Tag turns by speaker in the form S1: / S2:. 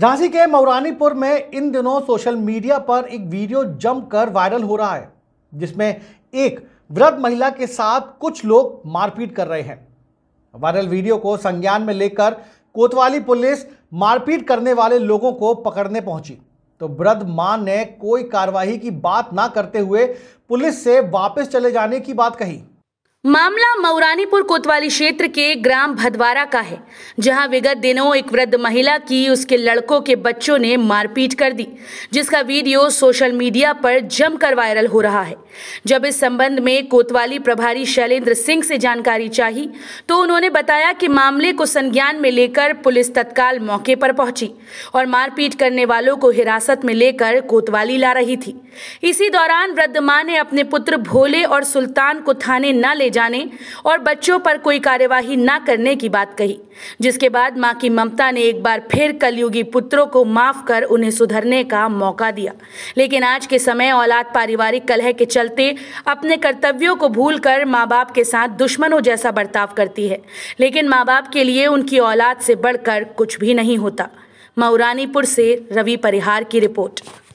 S1: झांसी के मौरानीपुर में इन दिनों सोशल मीडिया पर एक वीडियो जमकर वायरल हो रहा है जिसमें एक वृद्ध महिला के साथ कुछ लोग मारपीट कर रहे हैं वायरल वीडियो को संज्ञान में लेकर कोतवाली पुलिस मारपीट करने वाले लोगों को पकड़ने पहुंची तो वृद्ध मां ने कोई कार्रवाई की बात ना करते हुए पुलिस से वापस चले जाने की बात कही
S2: मामला मौरानीपुर कोतवाली क्षेत्र के ग्राम भदवारा का है जहां विगत दिनों एक वृद्ध महिला की उसके लड़कों के बच्चों ने मारपीट कर दी जिसका वीडियो सोशल मीडिया पर जमकर वायरल हो रहा है जब इस संबंध में कोतवाली प्रभारी शैलेंद्र सिंह से जानकारी चाही तो उन्होंने बताया कि मामले को संज्ञान में लेकर पुलिस तत्काल मौके पर पहुंची और मारपीट करने वालों को हिरासत में लेकर कोतवाली ला रही थी इसी दौरान वृद्ध माँ ने अपने पुत्र भोले और सुल्तान को थाने न ले ले जाने और बच्चों पर कोई कार्यवाही न करने की बात कही जिसके बाद मां की ममता ने एक बार फिर कलयुगी पुत्रों को माफ कर उन्हें सुधरने का मौका दिया लेकिन आज के समय औलाद पारिवारिक कलह के चलते अपने कर्तव्यों को भूल कर माँ बाप के साथ दुश्मनों जैसा बर्ताव करती है लेकिन माँ बाप के लिए उनकी औलाद से बढ़कर कुछ भी नहीं होता मऊरानीपुर से रवि परिहार की रिपोर्ट